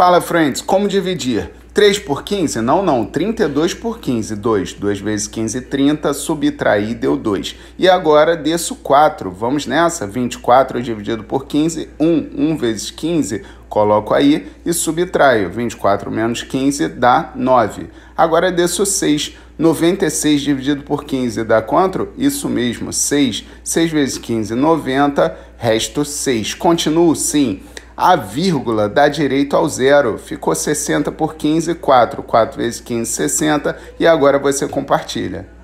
Fala, friends, como dividir? 3 por 15? Não, não. 32 por 15, 2. 2 vezes 15, 30. Subtrair, deu 2. E agora desço 4. Vamos nessa? 24 dividido por 15, 1. 1 vezes 15, coloco aí e subtraio. 24 menos 15 dá 9. Agora desço 6. 96 dividido por 15 dá quanto? Isso mesmo, 6. 6 vezes 15, 90. Resto 6. Continuo? Sim. A vírgula dá direito ao zero. Ficou 60 por 15, 4. 4 vezes 15, 60. E agora você compartilha.